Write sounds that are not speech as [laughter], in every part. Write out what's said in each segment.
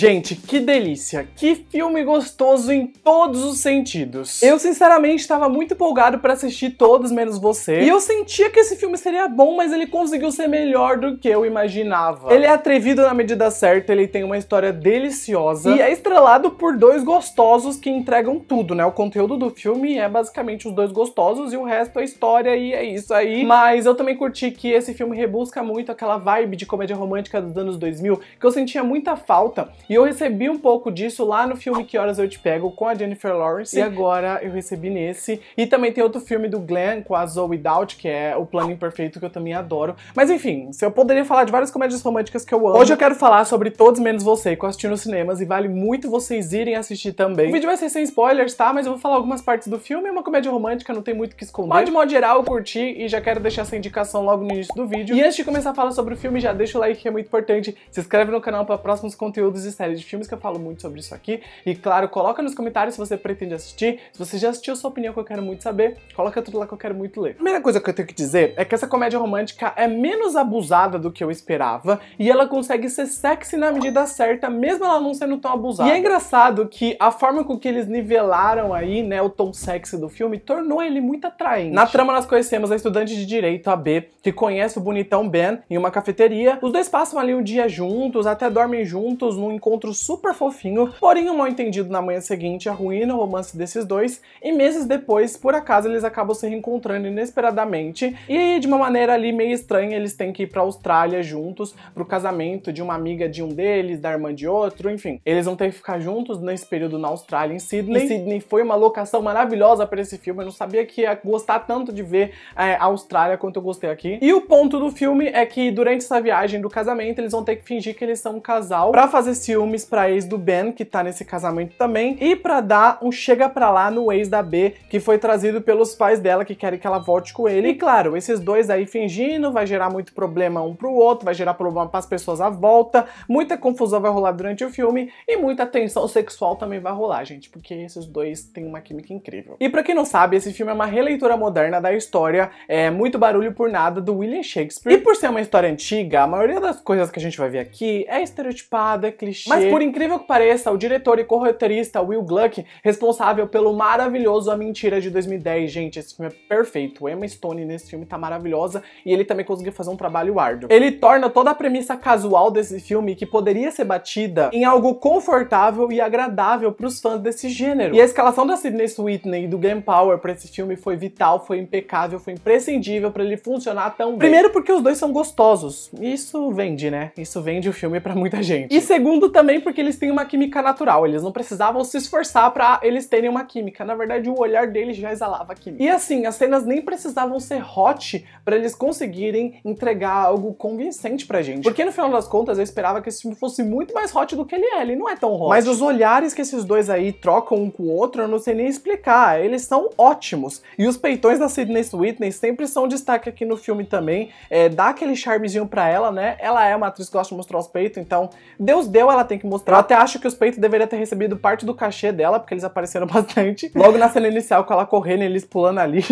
Gente, que delícia! Que filme gostoso em todos os sentidos. Eu sinceramente estava muito empolgado para assistir todos menos você. E eu sentia que esse filme seria bom, mas ele conseguiu ser melhor do que eu imaginava. Ele é atrevido na medida certa, ele tem uma história deliciosa e é estrelado por dois gostosos que entregam tudo, né? O conteúdo do filme é basicamente os dois gostosos e o resto é história e é isso aí. Mas eu também curti que esse filme rebusca muito aquela vibe de comédia romântica dos anos 2000 que eu sentia muita falta e eu recebi um pouco disso lá no filme Que Horas Eu Te Pego com a Jennifer Lawrence. E agora eu recebi nesse. E também tem outro filme do Glenn com a Zoe Dowd, que é O Plano Imperfeito, que eu também adoro. Mas enfim, eu poderia falar de várias comédias românticas que eu amo. Hoje eu quero falar sobre Todos Menos Você, que eu assisti nos cinemas e vale muito vocês irem assistir também. O vídeo vai ser sem spoilers, tá? Mas eu vou falar algumas partes do filme. É uma comédia romântica, não tem muito o que esconder. Mas de modo geral, eu curti e já quero deixar essa indicação logo no início do vídeo. E antes de começar a falar sobre o filme, já deixa o like que é muito importante. Se inscreve no canal para próximos conteúdos e série de filmes que eu falo muito sobre isso aqui. E claro, coloca nos comentários se você pretende assistir, se você já assistiu sua opinião é que eu quero muito saber, coloca tudo lá que eu quero muito ler. A primeira coisa que eu tenho que dizer é que essa comédia romântica é menos abusada do que eu esperava e ela consegue ser sexy na medida certa, mesmo ela não sendo tão abusada. E é engraçado que a forma com que eles nivelaram aí, né, o tom sexy do filme, tornou ele muito atraente. Na trama nós conhecemos a estudante de direito, a B, que conhece o bonitão Ben em uma cafeteria. Os dois passam ali o um dia juntos, até dormem juntos num encontro super fofinho, porém um mal entendido na manhã seguinte arruína o romance desses dois, e meses depois, por acaso, eles acabam se reencontrando inesperadamente, e de uma maneira ali meio estranha, eles têm que ir pra Austrália juntos, pro casamento de uma amiga de um deles, da irmã de outro, enfim. Eles vão ter que ficar juntos nesse período na Austrália, em Sydney. E Sydney foi uma locação maravilhosa para esse filme, eu não sabia que ia gostar tanto de ver é, a Austrália quanto eu gostei aqui. E o ponto do filme é que durante essa viagem do casamento, eles vão ter que fingir que eles são um casal para fazer esse ciúmes pra ex do Ben, que tá nesse casamento também, e pra dar um chega pra lá no ex da B, que foi trazido pelos pais dela que querem que ela volte com ele. E claro, esses dois aí fingindo, vai gerar muito problema um pro outro, vai gerar problema pras pessoas à volta, muita confusão vai rolar durante o filme e muita tensão sexual também vai rolar, gente, porque esses dois têm uma química incrível. E pra quem não sabe, esse filme é uma releitura moderna da história, é muito barulho por nada do William Shakespeare. E por ser uma história antiga, a maioria das coisas que a gente vai ver aqui é estereotipada, é clichê clichê. Mas por incrível que pareça, o diretor e corretorista Will Gluck, responsável pelo maravilhoso A Mentira de 2010, gente, esse filme é perfeito. Emma Stone nesse filme tá maravilhosa e ele também conseguiu fazer um trabalho árduo. Ele torna toda a premissa casual desse filme, que poderia ser batida, em algo confortável e agradável pros fãs desse gênero. E a escalação da Sidney Whitney e do Game Power pra esse filme foi vital, foi impecável, foi imprescindível para ele funcionar tão bem. Primeiro porque os dois são gostosos. Isso vende, né? Isso vende o filme para muita gente. E segundo também porque eles têm uma química natural, eles não precisavam se esforçar para eles terem uma química. Na verdade, o olhar deles já exalava química. E assim, as cenas nem precisavam ser hot para eles conseguirem entregar algo convincente pra gente. Porque no final das contas, eu esperava que esse filme fosse muito mais hot do que ele é, ele não é tão hot. Mas os olhares que esses dois aí trocam um com o outro, eu não sei nem explicar, eles são ótimos. E os peitões da Sidney Whitney sempre são destaque aqui no filme também, é, dá aquele charmezinho pra ela, né? Ela é uma atriz que gosta de mostrar os peitos, então Deus deu, ela ela, tem que mostrar. Eu até acho que os peitos deveriam ter recebido parte do cachê dela, porque eles apareceram [laughs] bastante. Logo na cena inicial, com ela correndo, eles pulando ali.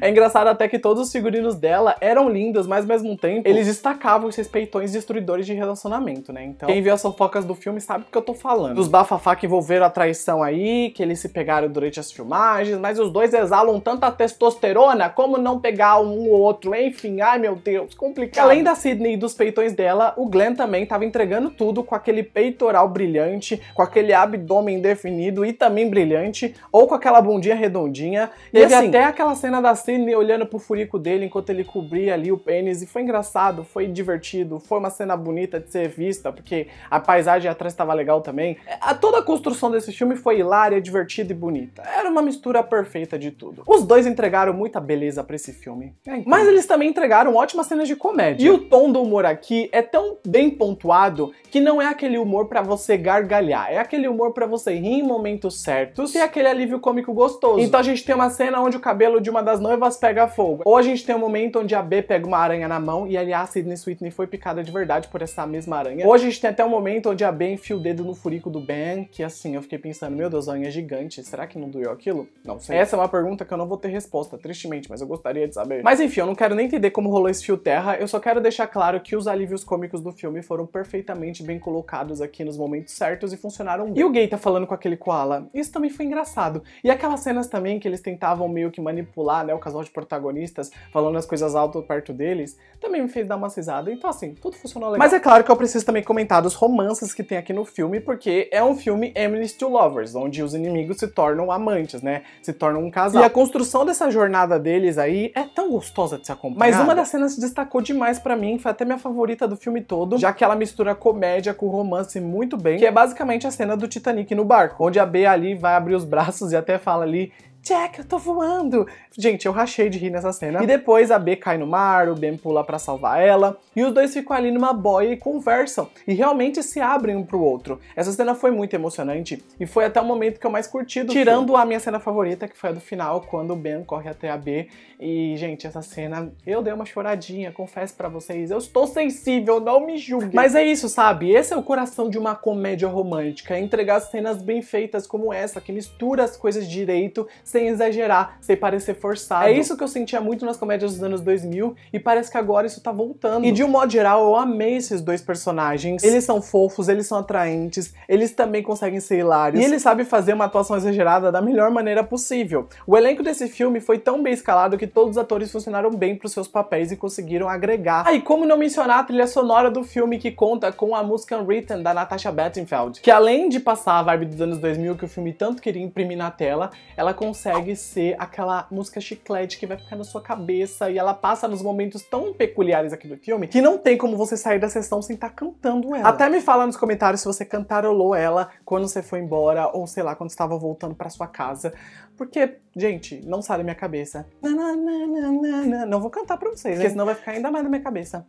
É engraçado até que todos os figurinos dela eram lindos, mas ao mesmo tempo, eles destacavam esses peitões destruidores de relacionamento, né? Então, quem viu as fofocas do filme sabe do que eu tô falando. Dos bafafá que envolveram a traição aí, que eles se pegaram durante as filmagens, mas os dois exalam tanta testosterona, como não pegar um ou outro, enfim, ai meu Deus, complicado. Além da Sidney e dos peitões dela, o Glenn também tava entregando tudo com aquele peito peitoral brilhante, com aquele abdômen definido e também brilhante, ou com aquela bundinha redondinha. E Teve assim, até aquela cena da Sidney olhando pro furico dele enquanto ele cobria ali o pênis, e foi engraçado, foi divertido, foi uma cena bonita de ser vista, porque a paisagem atrás estava legal também. A, toda a construção desse filme foi hilária, divertida e bonita. Era uma mistura perfeita de tudo. Os dois entregaram muita beleza para esse filme. É, então. Mas eles também entregaram ótimas cenas de comédia. E o tom do humor aqui é tão bem pontuado que não é aquele humor humor para você gargalhar, é aquele humor para você rir em momentos certos e aquele alívio cômico gostoso. Então a gente tem uma cena onde o cabelo de uma das noivas pega fogo, ou a gente tem um momento onde a B pega uma aranha na mão e aliás Sidney Sweeney foi picada de verdade por essa mesma aranha. Ou a gente tem até um momento onde a B enfia o dedo no furico do Ben, que assim, eu fiquei pensando, meu Deus, a aranha é gigante, será que não doeu aquilo? Não sei. Essa é uma pergunta que eu não vou ter resposta, tristemente, mas eu gostaria de saber. Mas enfim, eu não quero nem entender como rolou esse fio terra, eu só quero deixar claro que os alívios cômicos do filme foram perfeitamente bem colocados aqui aqui nos momentos certos e funcionaram bem. E o Gay tá falando com aquele koala. Isso também foi engraçado. E aquelas cenas também que eles tentavam meio que manipular, né, o casal de protagonistas, falando as coisas alto perto deles, também me fez dar uma risada. Então, assim, tudo funcionou legal. Mas é claro que eu preciso também comentar dos romances que tem aqui no filme, porque é um filme Emily to Lovers, onde os inimigos se tornam amantes, né? Se tornam um casal. E a construção dessa jornada deles aí é tão gostosa de se acompanhar. Mas uma das cenas se destacou demais para mim, foi até minha favorita do filme todo, já que ela mistura comédia com romance muito bem, que é basicamente a cena do Titanic no barco, onde a Bea ali vai abrir os braços e até fala ali Jack, eu tô voando! Gente, eu rachei de rir nessa cena. E depois a B cai no mar, o Ben pula para salvar ela, e os dois ficam ali numa boia e conversam, e realmente se abrem um pro outro. Essa cena foi muito emocionante, e foi até o momento que eu mais curti do Tirando filme. a minha cena favorita, que foi a do final, quando o Ben corre até a B, e, gente, essa cena, eu dei uma choradinha, confesso para vocês, eu estou sensível, não me julguem. Mas é isso, sabe? Esse é o coração de uma comédia romântica, é entregar cenas bem feitas como essa, que mistura as coisas direito, sem exagerar, sem parecer forçado. É isso que eu sentia muito nas comédias dos anos 2000 e parece que agora isso tá voltando. E de um modo geral, eu amei esses dois personagens. Eles são fofos, eles são atraentes, eles também conseguem ser hilários. E ele sabe fazer uma atuação exagerada da melhor maneira possível. O elenco desse filme foi tão bem escalado que todos os atores funcionaram bem para os seus papéis e conseguiram agregar. Ah, e como não mencionar a trilha sonora do filme que conta com a música Unwritten da Natasha Bettenfeld, que além de passar a vibe dos anos 2000 que o filme tanto queria imprimir na tela, ela consegue consegue ser aquela música chiclete que vai ficar na sua cabeça e ela passa nos momentos tão peculiares aqui do filme que não tem como você sair da sessão sem estar tá cantando ela. Até me fala nos comentários se você cantarolou ela quando você foi embora ou sei lá, quando estava voltando para sua casa. Porque, gente, não sai da minha cabeça. Não vou cantar pra vocês, porque senão vai ficar ainda mais na minha cabeça.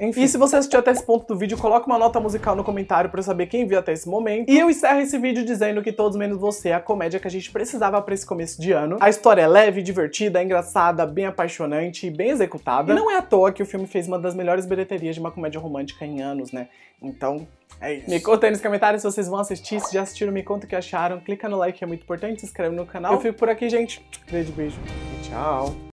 Enfim. E se você assistiu até esse ponto do vídeo, coloque uma nota musical no comentário pra eu saber quem viu até esse momento. E eu encerro esse vídeo dizendo que Todos Menos Você é a comédia que a gente precisava pra esse começo de ano. A história é leve, divertida, é engraçada, bem apaixonante e bem executada. E não é à toa que o filme fez uma das melhores bilheterias de uma comédia romântica em anos, né? Então, é isso. Me conta aí nos comentários se vocês vão assistir, se já assistiram, me conta o que acharam. Clica no like, que é muito importante, se inscreve no canal. Eu fico por aqui, gente. Grande beijo e tchau.